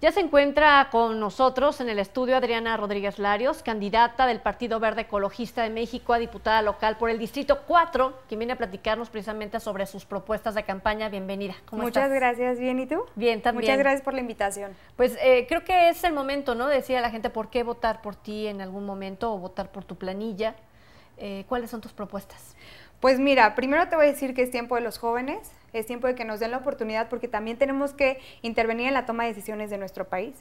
Ya se encuentra con nosotros en el estudio Adriana Rodríguez Larios, candidata del Partido Verde Ecologista de México a diputada local por el Distrito 4, que viene a platicarnos precisamente sobre sus propuestas de campaña. Bienvenida. ¿Cómo Muchas gracias. Bien, ¿y tú? Bien, también. Muchas gracias por la invitación. Pues eh, creo que es el momento, ¿no? Decir a la gente por qué votar por ti en algún momento o votar por tu planilla. Eh, ¿Cuáles son tus propuestas? Pues mira, primero te voy a decir que es tiempo de los jóvenes es tiempo de que nos den la oportunidad porque también tenemos que intervenir en la toma de decisiones de nuestro país.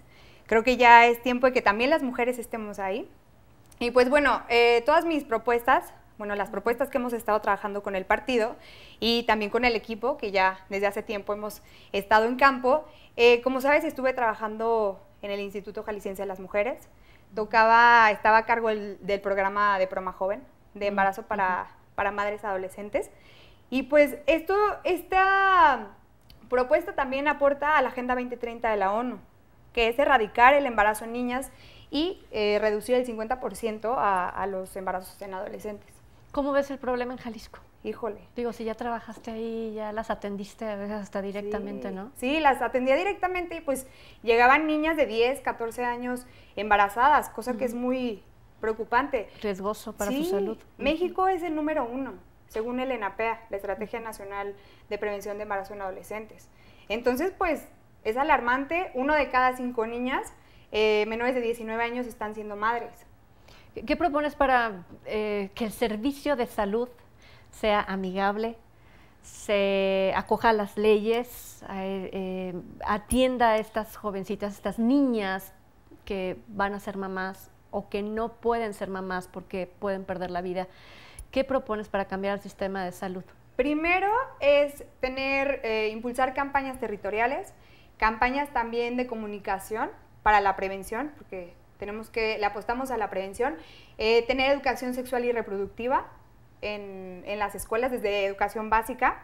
Creo que ya es tiempo de que también las mujeres estemos ahí. Y pues bueno, eh, todas mis propuestas, bueno, las propuestas que hemos estado trabajando con el partido y también con el equipo, que ya desde hace tiempo hemos estado en campo, eh, como sabes, estuve trabajando en el Instituto Jalisciense de las Mujeres. Tocaba, estaba a cargo del programa de Proma Joven, de mm, embarazo para, para madres adolescentes. Y pues esto, esta propuesta también aporta a la Agenda 2030 de la ONU, que es erradicar el embarazo en niñas y eh, reducir el 50% a, los embarazos en adolescentes. ¿Cómo ves el problema en Jalisco? Híjole. Digo, si ya trabajaste ahí, ya las atendiste a veces hasta directamente, ¿no? Sí, las atendía directamente y pues llegaban niñas de 10, 14 años embarazadas, cosa que es muy preocupante. Riesgoso para su salud. México es el número uno según el ENAPEA, e la Estrategia Nacional de Prevención de Embarazo en Adolescentes. Entonces, pues es alarmante, uno de cada cinco niñas eh, menores de 19 años están siendo madres. ¿Qué propones para eh, que el servicio de salud sea amigable, se acoja a las leyes, eh, atienda a estas jovencitas, estas niñas que van a ser mamás o que no pueden ser mamás porque pueden perder la vida? ¿Qué propones para cambiar el sistema de salud? Primero es tener, eh, impulsar campañas territoriales, campañas también de comunicación para la prevención, porque tenemos que, le apostamos a la prevención, eh, tener educación sexual y reproductiva en, en las escuelas desde educación básica,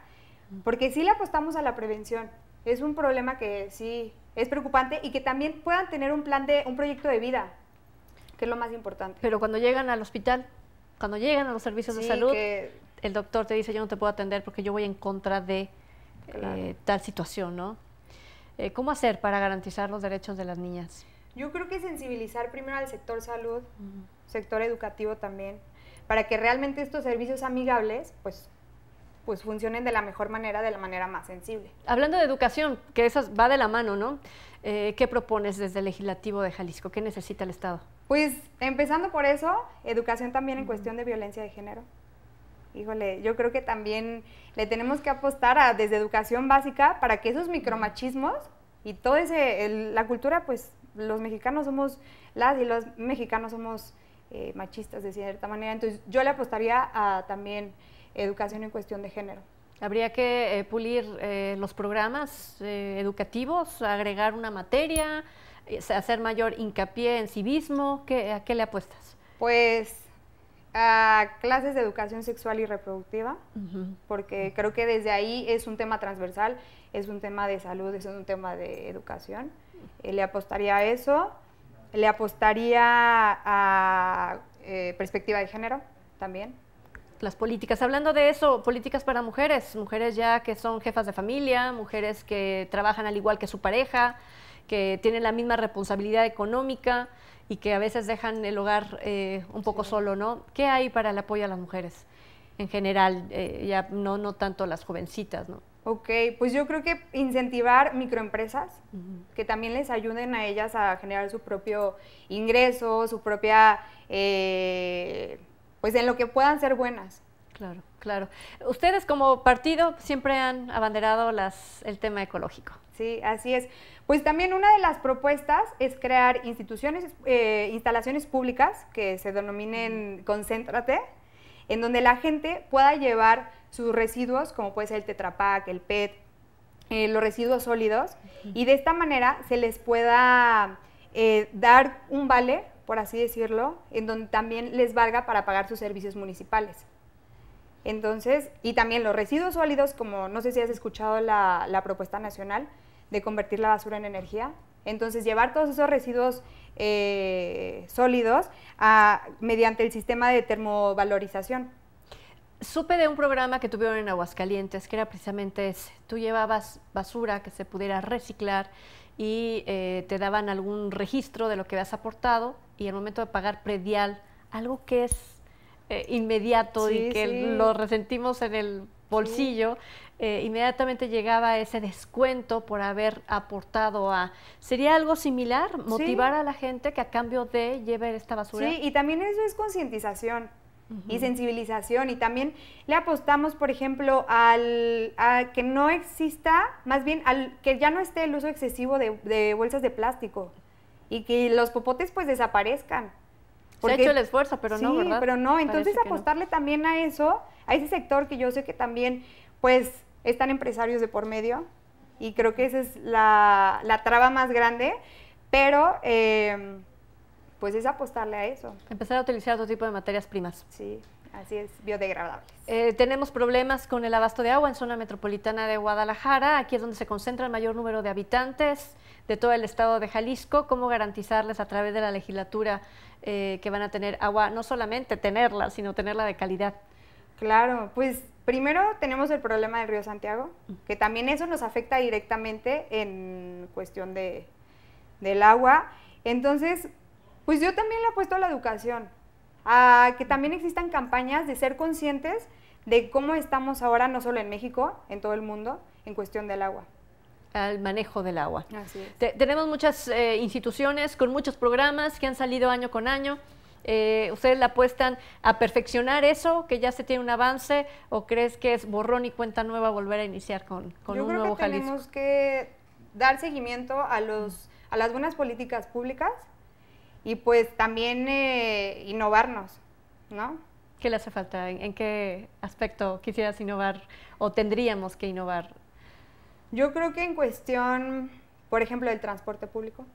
porque sí le apostamos a la prevención. Es un problema que sí es preocupante y que también puedan tener un plan de, un proyecto de vida, que es lo más importante. Pero cuando llegan al hospital, cuando llegan a los servicios de salud, el doctor te dice yo no te puedo atender porque yo voy en contra de eh, tal situación, ¿no? Eh, ¿Cómo hacer para garantizar los derechos de las niñas? Yo creo que sensibilizar primero al sector salud, sector educativo también, para que realmente estos servicios amigables, pues pues funcionen de la mejor manera, de la manera más sensible. Hablando de educación, que eso va de la mano, ¿no? Eh, ¿Qué propones desde el Legislativo de Jalisco? ¿Qué necesita el Estado? Pues empezando por eso, educación también en cuestión de violencia de género. Híjole, yo creo que también le tenemos que apostar a, desde educación básica para que esos micromachismos y toda la cultura, pues los mexicanos somos, las y los mexicanos somos eh, machistas de cierta manera. Entonces yo le apostaría a también educación en cuestión de género. Habría que eh, pulir eh, los programas educativos, agregar una materia, hacer mayor hincapié en civismo? ¿Qué, ¿A qué le apuestas? Pues a clases de educación sexual y reproductiva, porque creo que desde ahí es un tema transversal, es un tema de salud, es un tema de educación. Eh, le apostaría a eso, le apostaría a eh, perspectiva de género también. Las políticas, hablando de eso, políticas para mujeres, mujeres ya que son jefas de familia, mujeres que trabajan al igual que su pareja, que tienen la misma responsabilidad económica y que a veces dejan el hogar eh, un poco solo, ¿no? ¿Qué hay para el apoyo a las mujeres en general, eh, ya no, no tanto las jovencitas, ¿no? Ok, pues yo creo que incentivar microempresas que también les ayuden a ellas a generar su propio ingreso, su propia, eh, pues en lo que puedan ser buenas. Claro claro. Ustedes como partido siempre han abanderado el tema ecológico. Sí, así es. Pues también una de las propuestas es crear instituciones, eh, instalaciones públicas que se denominen Concéntrate, en donde la gente pueda llevar sus residuos, como puede ser el tetrapack, el PET, eh, los residuos sólidos, y de esta manera se les pueda eh, dar un vale, por así decirlo, en donde también les valga para pagar sus servicios municipales. Entonces, y también los residuos sólidos, como no sé si has escuchado la, propuesta nacional de convertir la basura en energía. Entonces, llevar todos esos residuos eh, sólidos mediante el sistema de termovalorización. Supe de un programa que tuvieron en Aguascalientes que era precisamente ese. Tú llevabas basura que se pudiera reciclar y eh, te daban algún registro de lo que habías aportado y el momento de pagar predial, algo que es eh, inmediato y que lo resentimos en el bolsillo, eh, inmediatamente llegaba ese descuento por haber aportado a... ¿Sería algo similar? Motivar a la gente que a cambio de llevar esta basura. Sí, y también eso es concientización y sensibilización. Y también le apostamos, por ejemplo, al, a que no exista, más bien, al que ya no esté el uso excesivo de, de bolsas de plástico y que los popotes pues desaparezcan se ha hecho el esfuerzo, pero no, ¿verdad? pero no. Entonces, apostarle también a eso, a ese sector que yo sé que también, pues, están empresarios de por medio. Y creo que esa es la, traba más grande. Pero, eh, pues, es apostarle a eso. Empezar a utilizar otro tipo de materias primas. Sí. Así es, biodegradables. Eh, tenemos problemas con el abasto de agua en zona metropolitana de Guadalajara. Aquí es donde se concentra el mayor número de habitantes de todo el estado de Jalisco. ¿Cómo garantizarles a través de la legislatura eh, que van a tener agua? No solamente tenerla, sino tenerla de calidad. Claro, pues primero tenemos el problema del río Santiago, que también eso nos afecta directamente en cuestión de, del agua. Entonces, pues yo también le apuesto a la educación a que también existan campañas de ser conscientes de cómo estamos ahora, no solo en México, en todo el mundo, en cuestión del agua al manejo del agua. tenemos muchas eh, instituciones con muchos programas que han salido año con año. Eh, ¿Ustedes la apuestan a perfeccionar eso, que ya se tiene un avance, o crees que es borrón y cuenta nueva volver a iniciar con, con Yo creo que Tenemos que dar seguimiento a las buenas políticas públicas y pues también eh, innovarnos, ¿no? ¿Qué le hace falta? ¿En, qué aspecto quisieras innovar o tendríamos que innovar? Yo creo que en cuestión, por ejemplo, del transporte público.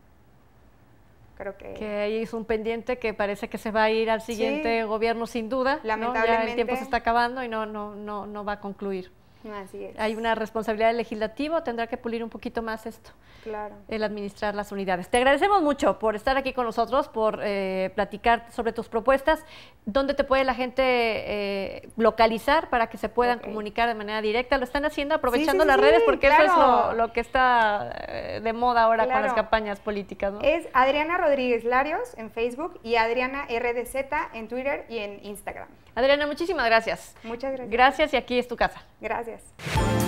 Creo que... Que ahí es un pendiente que parece que se va a ir al siguiente gobierno sin duda. Lamentablemente. Ya el tiempo se está acabando y no, no, no, no va a concluir. Hay una responsabilidad legislativa, tendrá que pulir un poquito más esto. Claro. El administrar las unidades. Te agradecemos mucho por estar aquí con nosotros, por eh, platicar sobre tus propuestas. ¿Dónde te puede la gente eh, localizar para que se puedan comunicar de manera directa? Lo están haciendo aprovechando las redes porque eso es lo, que está eh, de moda ahora con las campañas políticas. Es Adriana Rodríguez Larios en Facebook y Adriana RDZ en Twitter y en Instagram. Adriana, muchísimas gracias. Muchas gracias. Gracias y aquí es tu casa. Gracias.